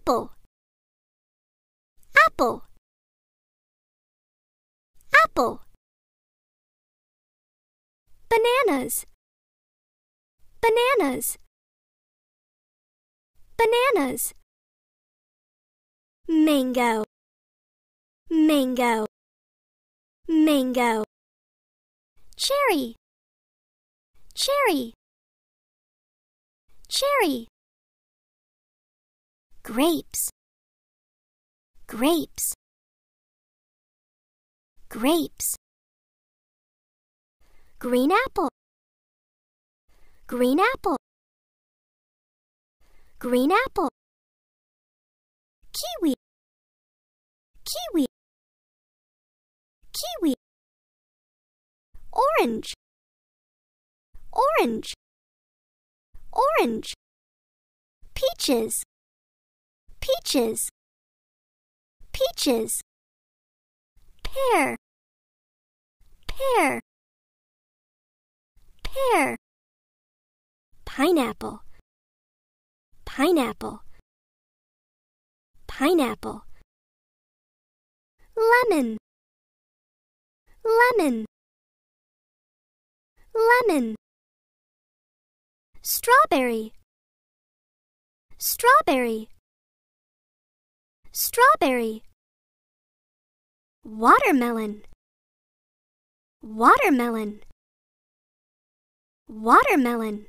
Apple Apple Apple Bananas Bananas Bananas Mango Mango Mango Cherry Cherry Cherry grapes grapes grapes green apple green apple green apple kiwi kiwi kiwi orange orange orange peaches peaches, peaches, pear, pear, pear, pineapple, pineapple, pineapple, lemon, lemon, lemon, strawberry, strawberry. Strawberry. Watermelon. Watermelon. Watermelon.